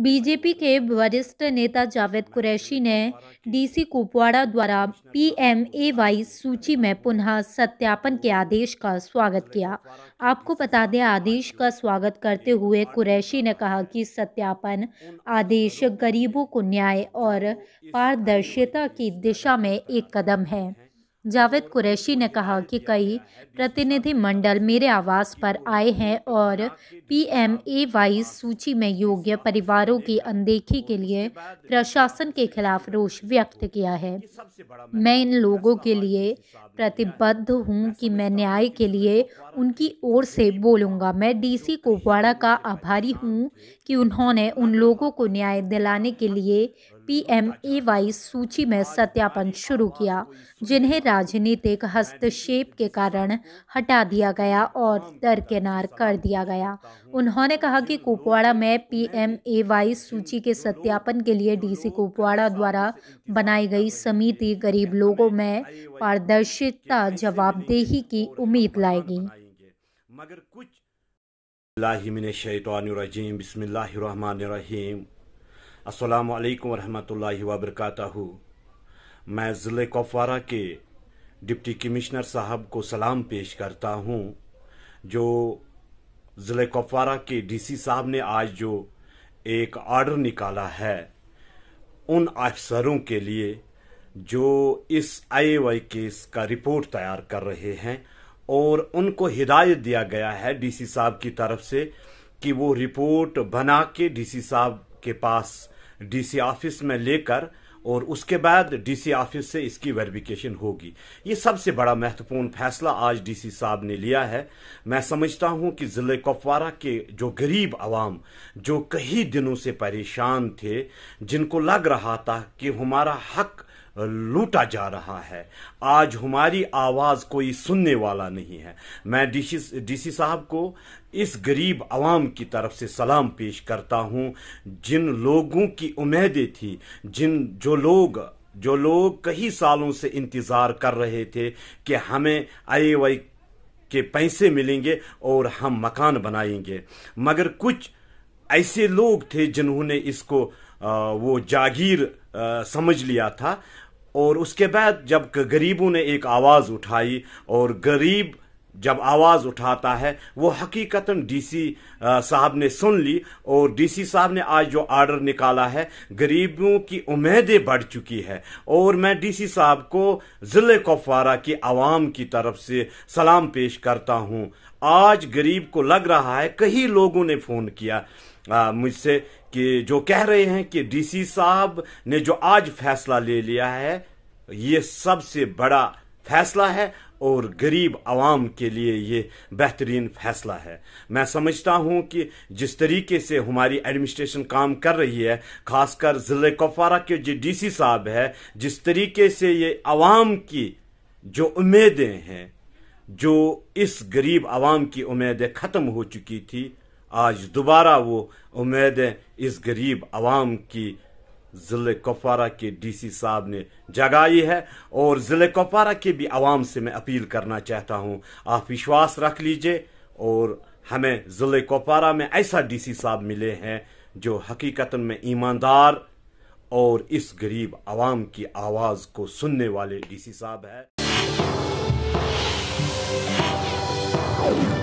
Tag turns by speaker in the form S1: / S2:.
S1: BJP के वरिष्ठ नेता जावेद कुरैशी ने डीसी कुपवाड़ा द्वारा पीएमएवाई सूची में पुनः सत्यापन के आदेश का स्वागत किया आपको बता दें आदेश का स्वागत करते हुए कुरैशी ने कहा कि सत्यापन आदेश गरीबों को न्याय और तो पारदर्शिता की दिशा में एक कदम है जावेद कुरैशी ने कहा कि कई प्रतिनिधि मंडल मेरे आवास पर आए हैं और पी एम ए वाई सूची में योग्य परिवारों की अनदेखी के लिए प्रशासन के खिलाफ रोष व्यक्त किया है मैं इन लोगों के लिए प्रतिबद्ध हूं कि मैं न्याय के लिए उनकी ओर से बोलूंगा मैं डीसी कुपवाड़ा का आभारी हूं कि उन्होंने उन लोगों को न्याय दिलाने के लिए पीएमएवाई सूची में सत्यापन शुरू किया जिन्हें राजनीतिक हस्तक्षेप के कारण हटा दिया गया और दरकिनार कर दिया गया उन्होंने कहा कि कुपवाड़ा में पीएमएवाई सूची के सत्यापन के लिए डीसी कुपवाड़ा द्वारा बनाई गई समिति गरीब लोगों में पारदर्शिता जवाबदेही की उम्मीद लाएगी
S2: मगर कुछ अस्सलाम वालेकुम वरहमतुल्लाहि वबरकातहू मैं ज़िले कोफवारा के डिप्टी कमिश्नर साहब को सलाम पेश करता हूँ जो ज़िले कोफवारा के डीसी साहब ने आज जो एक आर्डर निकाला है उन अफसरों के लिए जो इस आई वाई केस का रिपोर्ट तैयार कर रहे हैं और उनको हिदायत दिया गया है डीसी साहब की तरफ से कि वो रिपोर्ट बना के डीसी साहब के पास डीसी ऑफिस में लेकर और उसके बाद डीसी ऑफिस से इसकी वेरिफिकेशन होगी ये सबसे बड़ा महत्वपूर्ण फैसला आज डीसी साहब ने लिया है मैं समझता हूं कि ज़िले कुपवारा के जो गरीब आवाम जो कई दिनों से परेशान थे जिनको लग रहा था कि हमारा हक लूटा जा रहा है आज हमारी आवाज़ कोई सुनने वाला नहीं है मैं डीसी डीसी साहब को इस गरीब आवाम की तरफ से सलाम पेश करता हूं जिन लोगों की उम्मीदें थी जिन जो लोग जो लोग कई सालों से इंतज़ार कर रहे थे कि हमें आई वाई के पैसे मिलेंगे और हम मकान बनाएंगे मगर कुछ ऐसे लोग थे जिन्होंने इसको वो जागीर समझ लिया था और उसके बाद जब गरीबों ने एक आवाज़ उठाई और गरीब जब आवाज़ उठाता है वो हकीकतन डीसी साहब ने सुन ली और डीसी साहब ने आज जो आर्डर निकाला है गरीबों की उम्मीदें बढ़ चुकी है और मैं डीसी साहब को ज़िले कुपवारा की आवाम की तरफ से सलाम पेश करता हूं आज गरीब को लग रहा है कई लोगों ने फ़ोन किया मुझसे कि जो कह रहे हैं कि डीसी साहब ने जो आज फैसला ले लिया है ये सबसे बड़ा फैसला है और गरीब आवाम के लिए ये बेहतरीन फैसला है मैं समझता हूँ कि जिस तरीके से हमारी एडमिनिस्ट्रेशन काम कर रही है खासकर ज़िले कुपवारा के जो सी साहब है जिस तरीके से ये आवाम की जो उम्मीदें हैं जो इस गरीब आवाम की उम्मीदें ख़त्म हो चुकी थी आज दोबारा वो उम्मीदें इस गरीब आवाम की ज़िले कुपवारा के डीसी साहब ने जगाई है और ज़िले कुपवारा के भी आवाम से मैं अपील करना चाहता हूँ आप विश्वास रख लीजिए और हमें ज़िले कुपवारा में ऐसा डीसी साहब मिले हैं जो हकीकत में ईमानदार और इस गरीब आवाम की आवाज़ को सुनने वाले डीसी साहब है